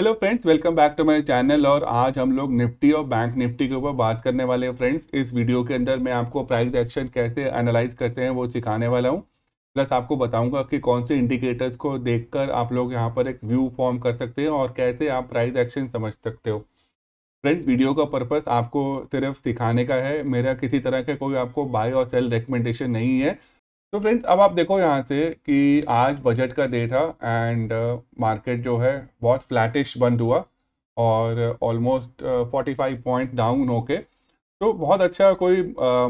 hello friends welcome back to my channel और आज हम लोग निफ्टी और बैंक निफ्टी के ऊपर बात करने वाले हैं फ्रेंड्स इस वीडियो के अंदर मैं आपको प्राइस एक्शन कैसे एनालाइज करते हैं वो सिखाने वाला हूं प्लस आपको बताऊंगा कि कौन से इंडिकेटर्स को देखकर आप लोग यहां पर एक व्यू फॉर्म कर सकते हैं और कैसे आप प्राइज एक्शन समझ सकते हो फ्रेंड्स वीडियो का पर्पस आपको सिर्फ सिखाने का है मेरा किसी तरह का कोई आपको बाय और सेल रिकमेंडेशन नहीं है तो फ्रेंड्स अब आप देखो यहाँ से कि आज बजट का डे था एंड मार्केट uh, जो है बहुत फ्लैटिश बंद हुआ और almost forty five point down होके तो बहुत अच्छा कोई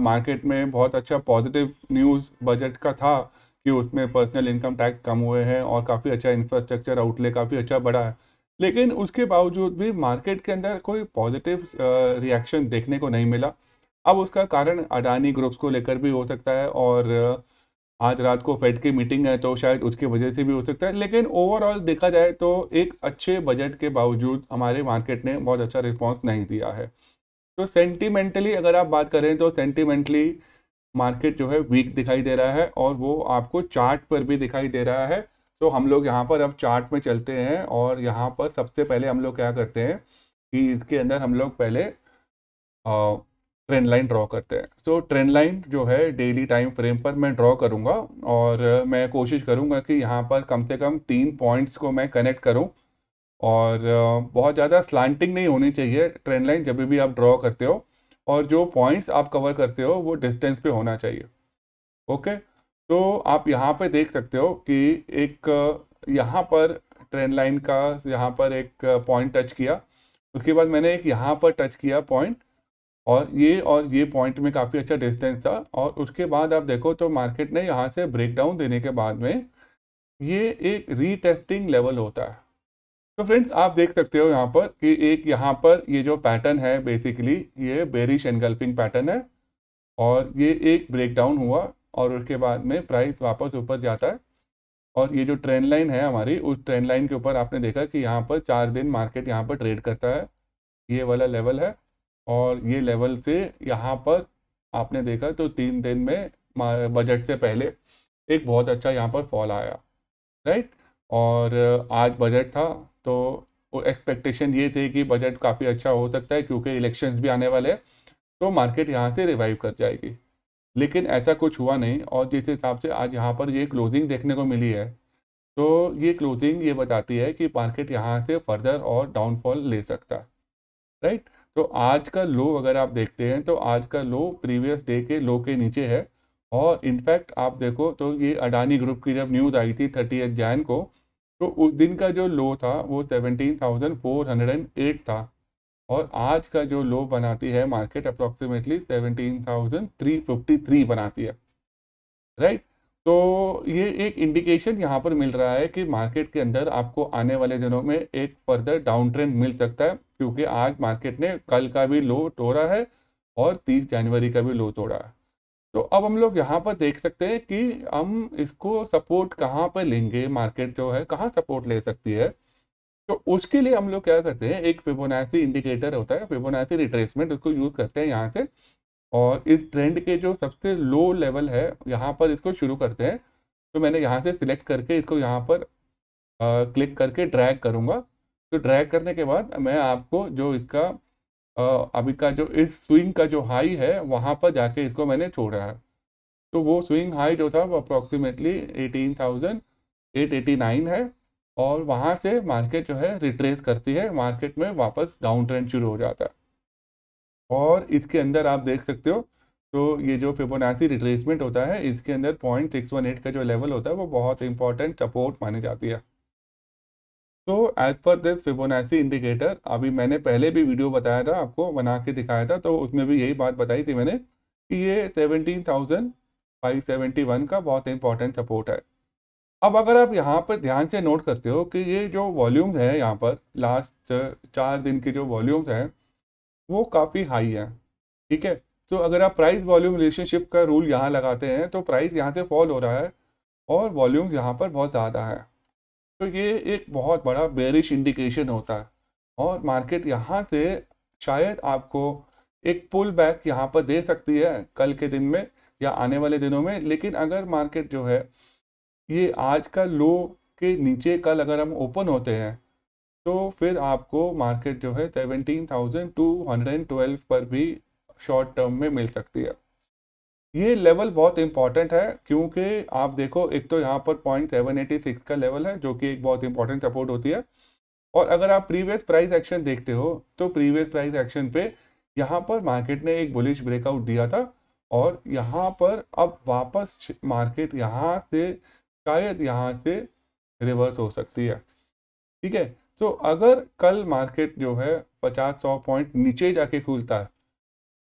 मार्केट uh, में बहुत अच्छा पॉजिटिव न्यूज़ बजट का था कि उसमें पर्सनल इनकम टैक्स कम हुए हैं और काफ़ी अच्छा इंफ्रास्ट्रक्चर आउटले काफ़ी अच्छा बढ़ा है लेकिन उसके बावजूद भी मार्केट के अंदर कोई पॉजिटिव रिएक्शन uh, देखने को नहीं मिला अब उसका कारण अडानी ग्रुप्स को लेकर भी हो सकता है और uh, आज रात को फेड की मीटिंग है तो शायद उसकी वजह से भी हो सकता है लेकिन ओवरऑल देखा जाए तो एक अच्छे बजट के बावजूद हमारे मार्केट ने बहुत अच्छा रिस्पॉन्स नहीं दिया है तो सेंटिमेंटली अगर आप बात करें तो सेंटिमेंटली मार्केट जो है वीक दिखाई दे रहा है और वो आपको चार्ट पर भी दिखाई दे रहा है तो हम लोग यहाँ पर अब चार्ट में चलते हैं और यहाँ पर सबसे पहले हम लोग क्या करते हैं कि इसके अंदर हम लोग पहले ट्रेंड लाइन ड्रॉ करते हैं सो ट्रेंड लाइन जो है डेली टाइम फ्रेम पर मैं ड्रॉ करूँगा और मैं कोशिश करूँगा कि यहाँ पर कम से कम तीन पॉइंट्स को मैं कनेक्ट करूँ और बहुत ज़्यादा स्लांटिंग नहीं होनी चाहिए ट्रेंड लाइन जब भी आप ड्रॉ करते हो और जो पॉइंट्स आप कवर करते हो वो डिस्टेंस पे होना चाहिए ओके तो आप यहाँ पे देख सकते हो कि एक यहाँ पर ट्रेंड लाइन का यहाँ पर एक पॉइंट टच किया उसके बाद मैंने एक यहाँ पर टच किया पॉइंट और ये और ये पॉइंट में काफ़ी अच्छा डिस्टेंस था और उसके बाद आप देखो तो मार्केट ने यहाँ से ब्रेकडाउन देने के बाद में ये एक रीटेस्टिंग लेवल होता है तो फ्रेंड्स आप देख सकते हो यहाँ पर कि एक यहाँ पर ये जो पैटर्न है बेसिकली ये बेरिश एनगल्फिंग पैटर्न है और ये एक ब्रेकडाउन हुआ और उसके बाद में प्राइस वापस ऊपर जाता है और ये जो ट्रेंड लाइन है हमारी उस ट्रेंड लाइन के ऊपर आपने देखा कि यहाँ पर चार दिन मार्केट यहाँ पर ट्रेड करता है ये वाला लेवल है और ये लेवल से यहाँ पर आपने देखा तो तीन दिन में बजट से पहले एक बहुत अच्छा यहाँ पर फॉल आया राइट और आज बजट था तो एक्सपेक्टेशन ये थे कि बजट काफ़ी अच्छा हो सकता है क्योंकि इलेक्शंस भी आने वाले हैं तो मार्केट यहाँ से रिवाइव कर जाएगी लेकिन ऐसा कुछ हुआ नहीं और जिस हिसाब से आज यहाँ पर ये क्लोजिंग देखने को मिली है तो ये क्लोजिंग ये बताती है कि मार्केट यहाँ से फर्दर और डाउनफॉल ले सकता है राइट तो आज का लो अगर आप देखते हैं तो आज का लो प्रीवियस डे के लो के नीचे है और इनफैक्ट आप देखो तो ये अडानी ग्रुप की जब न्यूज़ आई थी थर्टी एट जैन को तो उस दिन का जो लो था वो seventeen thousand four hundred and eight था और आज का जो लो बनाती है market approximately seventeen thousand three fifty three बनाती है राइट तो ये एक इंडिकेशन यहाँ पर मिल रहा है कि मार्केट के अंदर आपको आने वाले दिनों में एक फर्दर डाउन ट्रेंड मिल सकता है क्योंकि आज मार्केट ने कल का भी लो तोड़ा है और तीस जनवरी का भी लो तोड़ा है तो अब हम लोग यहाँ पर देख सकते हैं कि हम इसको सपोर्ट कहाँ पर लेंगे मार्केट जो है कहाँ सपोर्ट ले सकती है तो उसके लिए हम लोग क्या करते हैं एक फिबोनासी इंडिकेटर होता है फिबोनासी रिट्रेसमेंट उसको यूज़ करते हैं यहाँ से और इस ट्रेंड के जो सबसे लो लेवल है यहाँ पर इसको शुरू करते हैं तो मैंने यहाँ से सिलेक्ट करके इसको यहाँ पर आ, क्लिक करके ड्रैग करूँगा तो ड्रैग करने के बाद मैं आपको जो इसका आ, अभी का जो इस स्विंग का जो हाई है वहाँ पर जाके इसको मैंने छोड़ा है तो वो स्विंग हाई जो था वो approximately eighteen thousand eight eighty nine है और वहाँ से मार्केट जो है रिट्रेस करती है मार्केट में वापस डाउन ट्रेंड शुरू हो जाता है और इसके अंदर आप देख सकते हो तो ये जो फिबोनाची रिट्रेसमेंट होता है इसके अंदर पॉइंट सिक्स वन एट का जो लेवल होता है वो बहुत इंपॉर्टेंट सपोर्ट मानी जाती है तो as per this Fibonacci indicator अभी मैंने पहले भी वीडियो बताया था आपको बना के दिखाया था तो उसमें भी यही बात बताई थी मैंने कि ये seventeen thousand five seventy one का बहुत इंपॉर्टेंट सपोर्ट है अब अगर आप यहाँ पर ध्यान से नोट करते हो कि ये जो वॉल्यूम्स है यहाँ पर लास्ट चार दिन के जो वॉल्यूम्स हैं वो काफ़ी हाई है ठीक है तो अगर आप प्राइस वॉल्यूम रिलेशनशिप का रूल यहाँ लगाते हैं तो प्राइस यहाँ से फॉल हो रहा है और वॉल्यूम यहाँ पर बहुत ज़्यादा है तो ये एक बहुत बड़ा बेरिश इंडिकेशन होता है और मार्केट यहाँ से शायद आपको एक पुल बैक यहाँ पर दे सकती है कल के दिन में या आने वाले दिनों में लेकिन अगर मार्केट जो है ये आज का लो के नीचे कल अगर हम ओपन होते हैं तो फिर आपको मार्केट जो है seventeen thousand two hundred and twelve पर भी शॉर्ट टर्म में मिल सकती है ये लेवल बहुत इंपॉर्टेंट है क्योंकि आप देखो एक तो यहाँ पर पॉइंट सेवन एटी सिक्स का लेवल है जो कि एक बहुत इंपॉर्टेंट सपोर्ट होती है और अगर आप प्रीवियस प्राइस एक्शन देखते हो तो प्रीवियस प्राइस एक्शन पे यहाँ पर मार्केट ने एक बुलिश ब्रेकआउट दिया था और यहाँ पर अब वापस मार्केट यहाँ से शायद यहाँ से रिवर्स हो सकती है ठीक है तो अगर कल मार्केट जो है पचास सौ पॉइंट नीचे जाके खुलता है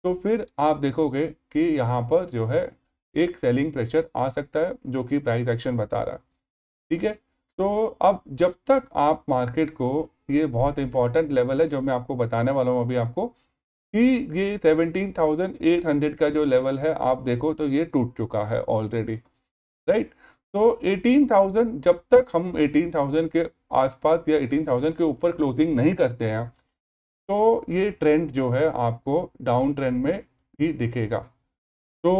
तो फिर आप देखोगे कि यहाँ पर जो है एक सेलिंग प्रेशर आ सकता है जो कि प्राइस एक्शन बता रहा है ठीक है तो अब जब तक आप मार्केट को ये बहुत इंपॉर्टेंट लेवल है जो मैं आपको बताने वाला हूँ अभी आपको कि ये सेवनटीन थाउजेंड एट हंड्रेड का जो लेवल है आप देखो तो ये टूट चुका है ऑलरेडी राइट तो 18,000 जब तक हम 18,000 के आसपास या 18,000 के ऊपर क्लोजिंग नहीं करते हैं तो ये ट्रेंड जो है आपको डाउन ट्रेंड में ही दिखेगा तो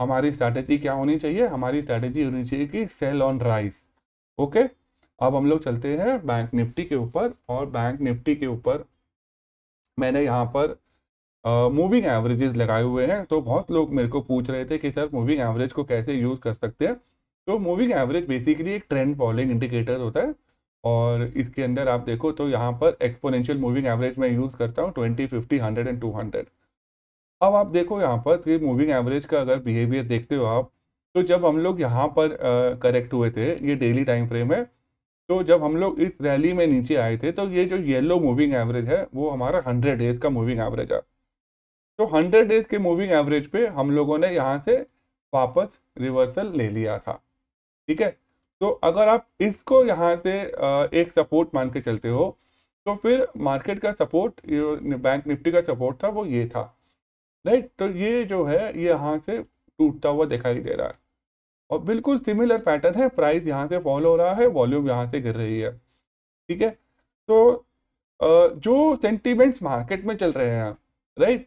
हमारी स्ट्रैटेजी क्या होनी चाहिए हमारी स्ट्रैटेजी होनी चाहिए कि सेल ऑन राइस ओके अब हम लोग चलते हैं बैंक निफ्टी के ऊपर और बैंक निफ्टी के ऊपर मैंने यहाँ पर मूविंग एवरेजेस लगाए हुए हैं तो बहुत लोग मेरे को पूछ रहे थे कि सर मूविंग एवरेज को कैसे यूज़ कर सकते हैं तो मूविंग एवरेज बेसिकली एक ट्रेंड फॉलोइंग इंडिकेटर होता है और इसके अंदर आप देखो तो यहाँ पर एक्सपोनेंशियल मूविंग एवरेज मैं यूज़ करता हूँ twenty fifty hundred and two hundred अब आप देखो यहाँ पर कि मूविंग एवरेज का अगर बिहेवियर देखते हो आप तो जब हम लोग यहाँ पर करेक्ट हुए थे ये डेली टाइम फ्रेम है तो जब हम लोग इस रैली में नीचे आए थे तो ये जो येलो मूविंग एवरेज है वो हमारा हंड्रेड डेज का मूविंग एवरेज है तो हंड्रेड डेज के मूविंग एवरेज पे हम लोगों ने यहाँ से वापस रिवर्सल ले लिया था ठीक है तो अगर आप इसको यहाँ से एक सपोर्ट मान के चलते हो तो फिर मार्केट का सपोर्ट बैंक निफ्टी का सपोर्ट था वो ये था राइट तो ये जो है ये यहाँ से टूटता हुआ दिखाई दे रहा है और बिल्कुल सिमिलर पैटर्न है प्राइस यहाँ से फॉल हो रहा है वॉल्यूम यहाँ से गिर रही है ठीक है तो जो सेंटीमेंट्स मार्केट में चल रहे हैं राइट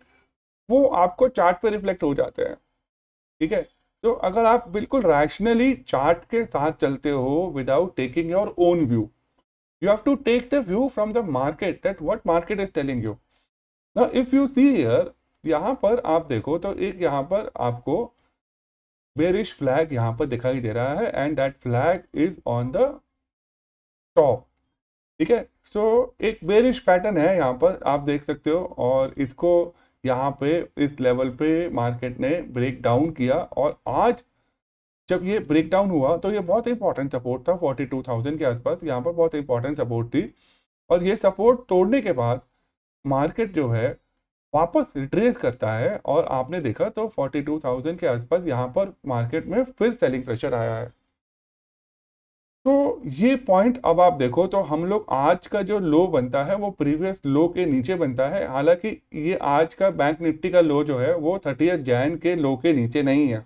वो आपको चार्ट पे रिफ्लेक्ट हो जाते हैं ठीक है तो अगर आप बिल्कुल रैशनली चार्ट के साथ चलते हो without taking your own view you have to take the view from the market that what market is telling you ना इफ यू सी हियर यहाँ पर आप देखो तो एक यहाँ पर आपको बेरिश फ्लैग यहाँ पर दिखाई दे रहा है and that flag is on the top ठीक है सो एक बेरिश पैटर्न है यहाँ पर आप देख सकते हो और इसको यहाँ पे इस लेवल पे मार्केट ने ब्रेक डाउन किया और आज जब ये ब्रेक डाउन हुआ तो ये बहुत इंपॉर्टेंट सपोर्ट था 42,000 के आसपास यहाँ पर बहुत इंपॉर्टेंट सपोर्ट थी और ये सपोर्ट तोड़ने के बाद मार्केट जो है वापस रिट्रेस करता है और आपने देखा तो 42,000 के आसपास यहाँ पर मार्केट में फिर सेलिंग प्रेशर आया है तो ये पॉइंट अब आप देखो तो हम लोग आज का जो लो बनता है वो प्रीवियस लो के नीचे बनता है हालांकि ये आज का बैंक निफ्टी का लो जो है वो थर्टी जैन के लो के नीचे नहीं है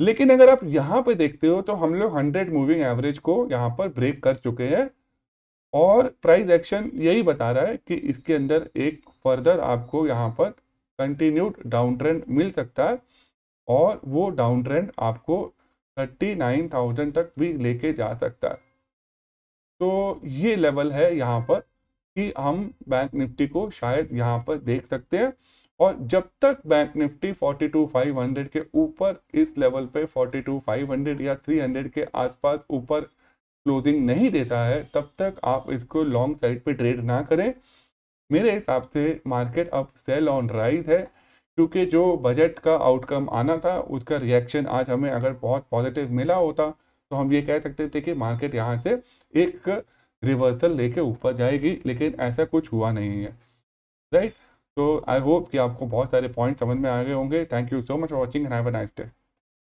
लेकिन अगर आप यहाँ पे देखते हो तो हम लोग हंड्रेड मूविंग एवरेज को यहाँ पर ब्रेक कर चुके हैं और प्राइस एक्शन यही बता रहा है कि इसके अंदर एक फर्दर आपको यहाँ पर कंटिन्यूड डाउन ट्रेंड मिल सकता है और वो डाउन ट्रेंड आपको थर्टी नाइन थाउजेंड तक भी लेके जा सकता है तो ये लेवल है यहाँ पर कि हम बैंक निफ्टी को शायद यहाँ पर देख सकते हैं और जब तक बैंक निफ्टी 42,500 के ऊपर इस लेवल पे 42,500 या 300 के आसपास ऊपर क्लोजिंग नहीं देता है तब तक आप इसको लॉन्ग साइड पे ट्रेड ना करें मेरे हिसाब से मार्केट अब सेल ऑन राइज है क्योंकि जो बजट का आउटकम आना था उसका रिएक्शन आज हमें अगर बहुत पॉजिटिव मिला होता तो हम ये कह सकते थे कि मार्केट यहाँ से एक रिवर्सल लेके ऊपर जाएगी लेकिन ऐसा कुछ हुआ नहीं है राइट तो आई होप कि आपको बहुत सारे पॉइंट समझ में आ गए होंगे thank you so much for watching have a nice day